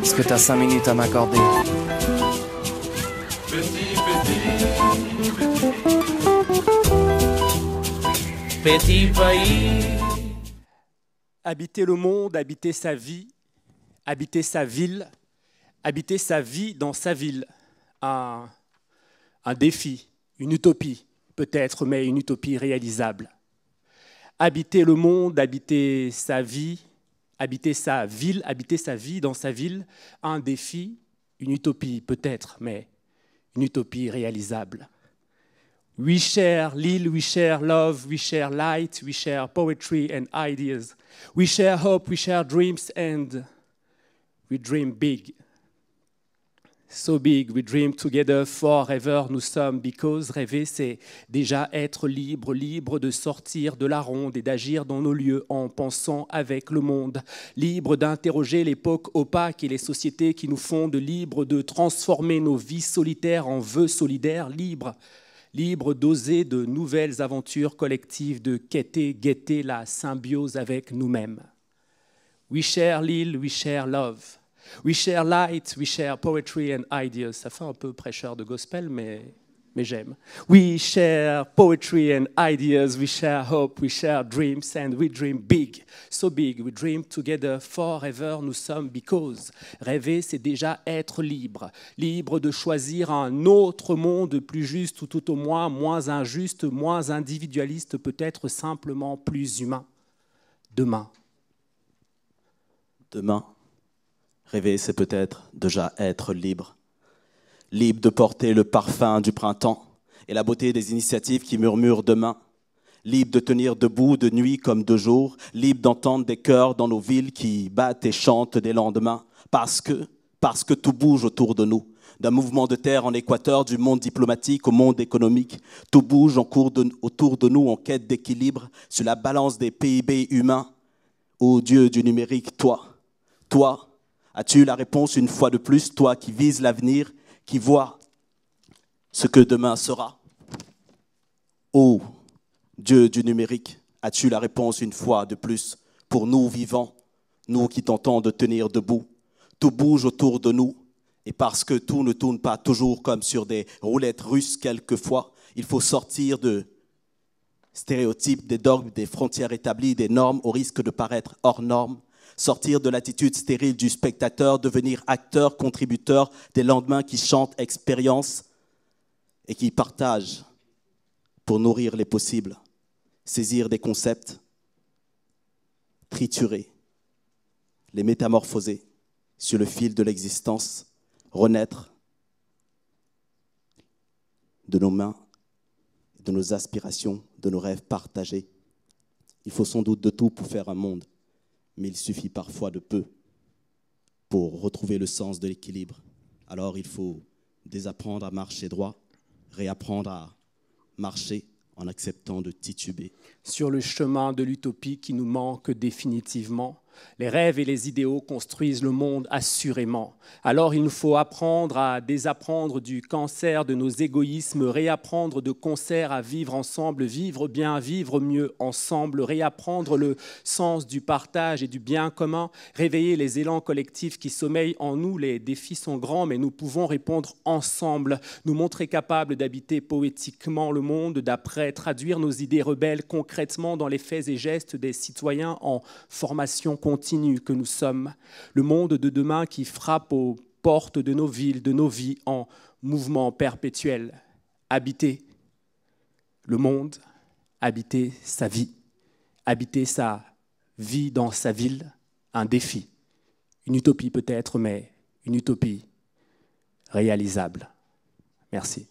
Est-ce que as cinq minutes à m'accorder Petit pays. Habiter le monde, habiter sa vie, habiter sa ville, habiter sa vie dans sa ville. un défi, une utopie peut-être, mais une utopie réalisable. Habiter le monde, habiter sa vie, habiter sa ville, habiter sa vie dans sa ville, un défi, une utopie peut-être, mais une utopie réalisable. We share l'île, we share love, we share light, we share poetry and ideas. We share hope, we share dreams and we dream big. So big, we dream together forever. Nous sommes because rêver, c'est déjà être libre, libre de sortir de la ronde et d'agir dans nos lieux en pensant avec le monde. Libre d'interroger l'époque opaque et les sociétés qui nous fondent. Libre de transformer nos vies solitaires en vœux solidaires. Libre libre d'oser de nouvelles aventures collectives, de quêter, guetter la symbiose avec nous-mêmes. We share l'île, we share love. We share light, we share poetry and ideas. Ça fait un peu prêcheur de gospel, mais, mais j'aime. We share poetry and ideas, we share hope, we share dreams, and we dream big. So big, we dream together forever, nous sommes because. Rêver, c'est déjà être libre. Libre de choisir un autre monde plus juste ou tout au moins moins injuste, moins individualiste, peut-être simplement plus humain. Demain. Demain. Rêver, c'est peut-être déjà être libre. Libre de porter le parfum du printemps et la beauté des initiatives qui murmurent demain. Libre de tenir debout de nuit comme de jour. Libre d'entendre des cœurs dans nos villes qui battent et chantent des lendemains. Parce que, parce que tout bouge autour de nous. D'un mouvement de terre en Équateur, du monde diplomatique au monde économique, tout bouge en autour de nous en quête d'équilibre sur la balance des PIB humains. Ô Dieu du numérique, toi, toi, As-tu la réponse une fois de plus, toi qui vises l'avenir, qui vois ce que demain sera Ô oh, Dieu du numérique, as-tu la réponse une fois de plus pour nous vivants, nous qui tentons de tenir debout Tout bouge autour de nous, et parce que tout ne tourne pas toujours comme sur des roulettes russes quelquefois, il faut sortir de stéréotypes, des dogmes, des frontières établies, des normes, au risque de paraître hors normes sortir de l'attitude stérile du spectateur, devenir acteur, contributeur des lendemains qui chantent expérience et qui partagent pour nourrir les possibles, saisir des concepts, triturer, les métamorphoser sur le fil de l'existence, renaître de nos mains, de nos aspirations, de nos rêves partagés. Il faut sans doute de tout pour faire un monde mais il suffit parfois de peu pour retrouver le sens de l'équilibre. Alors il faut désapprendre à marcher droit, réapprendre à marcher en acceptant de tituber. Sur le chemin de l'utopie qui nous manque définitivement, les rêves et les idéaux construisent le monde assurément. Alors il nous faut apprendre à désapprendre du cancer de nos égoïsmes, réapprendre de concert à vivre ensemble, vivre bien, vivre mieux ensemble, réapprendre le sens du partage et du bien commun, réveiller les élans collectifs qui sommeillent en nous. Les défis sont grands, mais nous pouvons répondre ensemble, nous montrer capables d'habiter poétiquement le monde d'après, traduire nos idées rebelles concrètement dans les faits et gestes des citoyens en formation continue que nous sommes, le monde de demain qui frappe aux portes de nos villes, de nos vies en mouvement perpétuel. Habiter le monde, habiter sa vie, habiter sa vie dans sa ville, un défi, une utopie peut-être, mais une utopie réalisable. Merci.